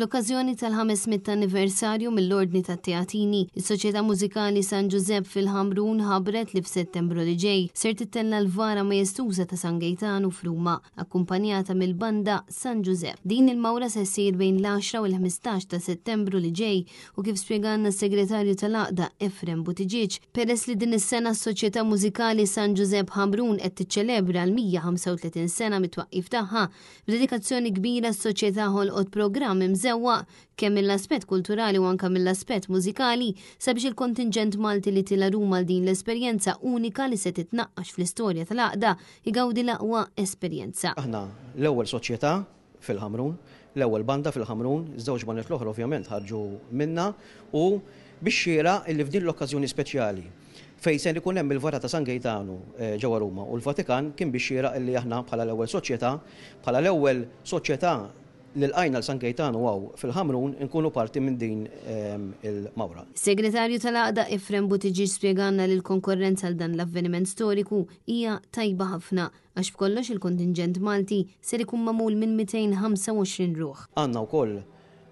Fl-okkażjoni tal-500 anniversarju mill-Ordni tat-Teatini, il soċjetà Mużikali San Giuseppe fil hamrun ħabret li f'Settembru li ġej ser titella l-vara majestuża ta' San Gejtanu f'Ruma, akkumpanjata mill-banda San Giuseppe. Din il-mawra se ssir bejn l-10 u l-15 ta' Settembru li ġej u kif spjeganna s-segretarju tal-Aqda Efrem Butiġiċ, peress li din is-sena s-Soċjetà Mużikali San Giuseppe Ħamrun qed tiċċelebra l-135 sena mitwaqqif tagħha, b'dedikazzjoni kbira s-soċjetà ħolqot programm imżew imsewwa kemm mill-aspett kulturali u anka mill-aspett mużikali sabiex il-kontingent Malti li tila Ruma għal din l-esperjenza unika li se titnaqqax fl-istorja tal aqda igawdi l-aqwa esperjenza. Aħna l-ewwel soċjetà fil-Ħamrun, l-ewwel banda fil-Ħamrun, żewġ banet l-oħra ovvjament ħarġu minna u biex xiera li f'din l-okkażjoni speċjali fej se ikun hemm il-vara ta' San Gejtanu eh, ġewwa Ruma u l-Vatikan kien biex xiera li aħna bħala l-ewwel soċjetà, bħala l-ewwel soċjetà l-għajna l-San Kejtano għaw fil-ħamrun inkunu parti minn din ehm, il-mawra. Segretarju tal-għada Efrem Butiġi spieganna li l-konkurrenza għal dan l-avveniment storiku hija tajba ħafna għax b'kollox il-kontingent Malti ser ikun mamul minn 225 ruħ. Għanna u koll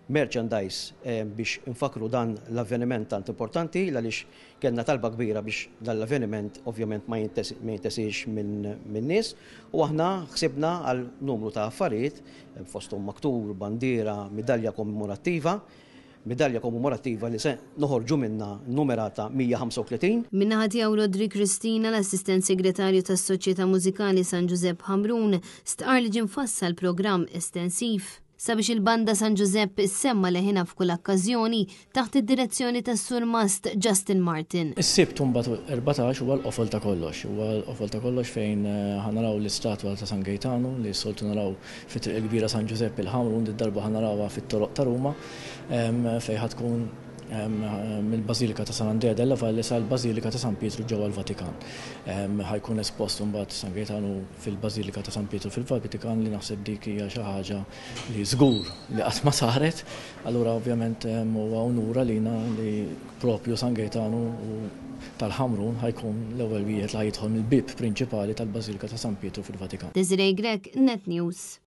merchandise eh, biex infakru dan l-avveniment tant importanti għaliex kellna talba kbira biex dan l-avveniment ovvjament ma jintesiex minn min nies u aħna ħsibna għal numru ta' affarijiet eh, fostum maktur, bandiera, medalja kommemorattiva medalja kommemorattiva li se noħorġu minna numerata 135. Minna ħadja u Rodri Kristina, l-assistent segretarju tas soċjetà Mużikali San Giuseppe Hamrun, stqar li ġinfassa l-programm estensiv sabiex il-banda San Giuseppe semma leħina f'kull okkażjoni taħt id-direzzjoni tas Sur Mast Justin Martin. Is-sibt mbagħad 14 huwa l-qofol ta' kollox, huwa l-qofol ta' kollox fejn eh, ħanaraw l-istatwa ta' San Gaetano li soltu naraw fit-triq il-kbira San Giuseppe il-ħamru, darba ħanarawha fit-toroq ta' Ruma fejn ħatkun mill-Bazilika ta' San Andrea della Valle sa' l-Bazilika ta' San Pietru ġewwa l-Vatikan. Ħajkun espost mbagħad San Gaetano fil-Bazilika ta' San Pietru fil-Vatikan li naħseb dik hija xi ħaġa li żgur li qatt ma saret, allura ovvjament huwa onura lina li propju San Gaetano u tal-ħamrun ħajkun l-ewwel wieħed li ħajidħol mill-bib prinċipali tal-Bażilika ta' San Pietru fil-Vatikan. Desiree Grek, Net News.